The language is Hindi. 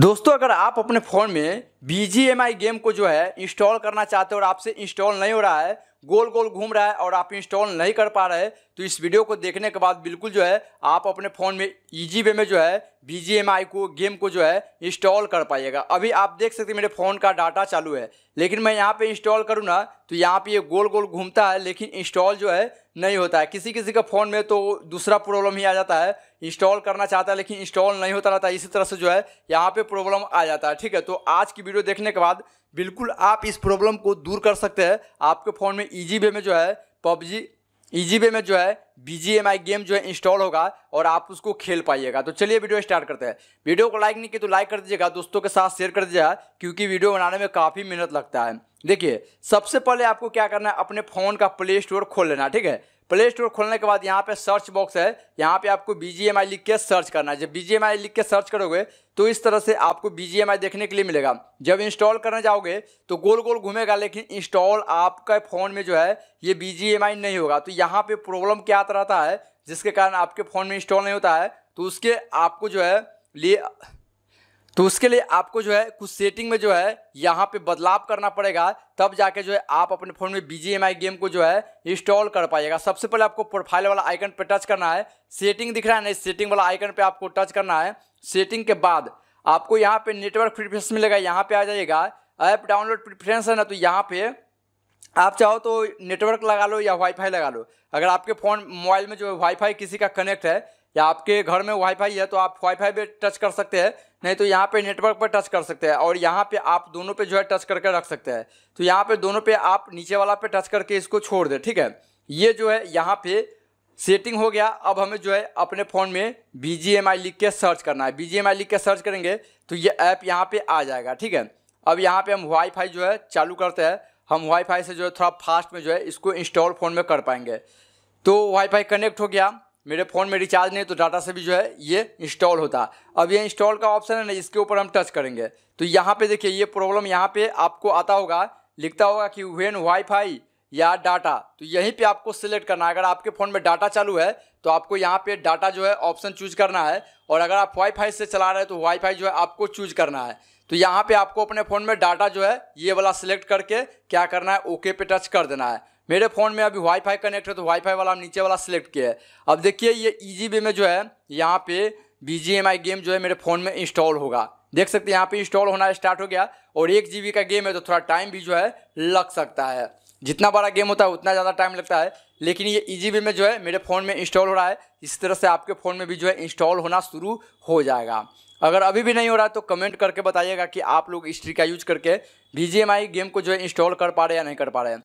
दोस्तों अगर आप अपने फ़ोन में बीजीएमआई गेम को जो है इंस्टॉल करना चाहते हो और आपसे इंस्टॉल नहीं हो रहा है गोल गोल घूम रहा है और आप इंस्टॉल नहीं कर पा रहे तो इस वीडियो को देखने के बाद बिल्कुल जो है आप अपने फ़ोन में ईजी वे में जो है बीजीएमआई को गेम को जो है इंस्टॉल कर पाइएगा अभी आप देख सकते हैं मेरे फ़ोन का डाटा चालू है लेकिन मैं यहाँ पे इंस्टॉल करूँ ना तो यहाँ पे ये गोल गोल घूमता है लेकिन इंस्टॉल जो है नहीं होता है किसी किसी का फ़ोन में तो दूसरा प्रॉब्लम ही आ जाता है इंस्टॉल करना चाहता है लेकिन इंस्टॉल नहीं होता रहता इसी तरह से जो है यहाँ पर प्रॉब्लम आ जाता है ठीक है तो आज की वीडियो देखने के बाद बिल्कुल आप इस प्रॉब्लम को दूर कर सकते हैं आपके फ़ोन में ईजी वे में जो है पबजी ईजी वे में जो है बी गेम जो है इंस्टॉल होगा और आप उसको खेल पाइएगा तो चलिए वीडियो स्टार्ट करते हैं वीडियो को लाइक नहीं किया तो लाइक कर दीजिएगा दोस्तों के साथ शेयर कर दीजिएगा क्योंकि वीडियो बनाने में काफ़ी मेहनत लगता है देखिए सबसे पहले आपको क्या करना है अपने फ़ोन का प्ले स्टोर खोल लेना ठीक है प्ले स्टोर खोलने के बाद यहाँ पे सर्च बॉक्स है यहाँ पे आपको बी जी एम आई लिख के सर्च करना है जब बी जी एम आई लिख के सर्च करोगे तो इस तरह से आपको बी जी एम आई देखने के लिए मिलेगा जब इंस्टॉल करने जाओगे तो गोल गोल घूमेगा लेकिन इंस्टॉल आपके फ़ोन में जो है ये बी जी एम आई नहीं होगा तो यहाँ पर प्रॉब्लम क्या आता रहता है जिसके कारण आपके फ़ोन में इंस्टॉल नहीं होता है तो उसके आपको जो है लिए तो उसके लिए आपको जो है कुछ सेटिंग में जो है यहाँ पे बदलाव करना पड़ेगा तब जाके जो है आप अपने फ़ोन में बी गेम को जो है इंस्टॉल कर पाइएगा सबसे पहले आपको प्रोफाइल वाला आइकन पे टच करना है सेटिंग दिख रहा है ना सेटिंग वाला आइकन पे आपको टच करना है सेटिंग के बाद आपको यहाँ पे नेटवर्क प्रिफ्रेंस मिलेगा यहाँ पे आ जाइएगा ऐप डाउनलोड प्रिफ्रेंस है ना तो यहाँ पे आप चाहो तो नेटवर्क लगा लो या वाईफाई लगा लो अगर आपके फ़ोन मोबाइल में जो है वाईफाई किसी का कनेक्ट है या आपके घर में वाईफाई है तो आप वाईफाई पे टच कर सकते हैं नहीं तो यहाँ पे नेटवर्क पर टच कर सकते हैं और यहाँ पे आप दोनों पे जो है टच करके रख सकते हैं तो यहाँ पे दोनों पे आप नीचे वाला पे टच करके इसको छोड़ दें ठीक है ये जो है यहाँ पे सेटिंग हो गया अब हमें जो है अपने फ़ोन में बी जी एम आई लिख के सर्च करना है बी जी एम आई लिख के सर्च करेंगे तो ये ऐप यहाँ पर आ जाएगा ठीक है अब यहाँ पर हम वाई जो है चालू करते हैं हम वाई से जो है थोड़ा फास्ट में जो है इसको इंस्टॉल फ़ोन में कर पाएंगे तो वाई कनेक्ट हो गया मेरे फ़ोन में रिचार्ज नहीं तो डाटा से भी जो है ये इंस्टॉल होता अब ये इंस्टॉल का ऑप्शन है ना इसके ऊपर हम टच करेंगे तो यहाँ पे देखिए ये प्रॉब्लम यहाँ पे आपको आता होगा लिखता होगा कि वेन वाईफाई या डाटा तो यहीं पे आपको सिलेक्ट करना है अगर आपके फ़ोन में डाटा चालू है तो आपको यहाँ पे डाटा जो है ऑप्शन चूज करना है और अगर आप वाईफाई से चला रहे हैं तो वाईफाई जो है आपको चूज करना है तो यहाँ पे आपको अपने फ़ोन में डाटा जो है ये वाला सिलेक्ट करके क्या करना है ओके पे टच कर देना है मेरे फ़ोन में अभी वाईफाई कनेक्ट है तो वाईफाई वाला हम नीचे वाला सिलेक्ट किया है अब देखिए ये ईजी वे में जो है यहाँ पे बी गेम जो है मेरे फ़ोन में इंस्टॉल होगा देख सकते हैं यहाँ पे इंस्टॉल होना स्टार्ट हो गया और एक जी का गेम है तो थोड़ा टाइम भी जो है लग सकता है जितना बड़ा गेम होता है उतना ज़्यादा टाइम लगता है लेकिन ये ईजी वे में जो है मेरे फ़ोन में इंस्टॉल हो रहा है इस तरह से आपके फ़ोन में भी जो है इंस्टॉल होना शुरू हो जाएगा अगर अभी भी नहीं हो रहा है तो कमेंट करके बताइएगा कि आप लोग इस का यूज करके बी गेम को जो है इंस्टॉल कर पा रहे हैं या नहीं कर पा रहे हैं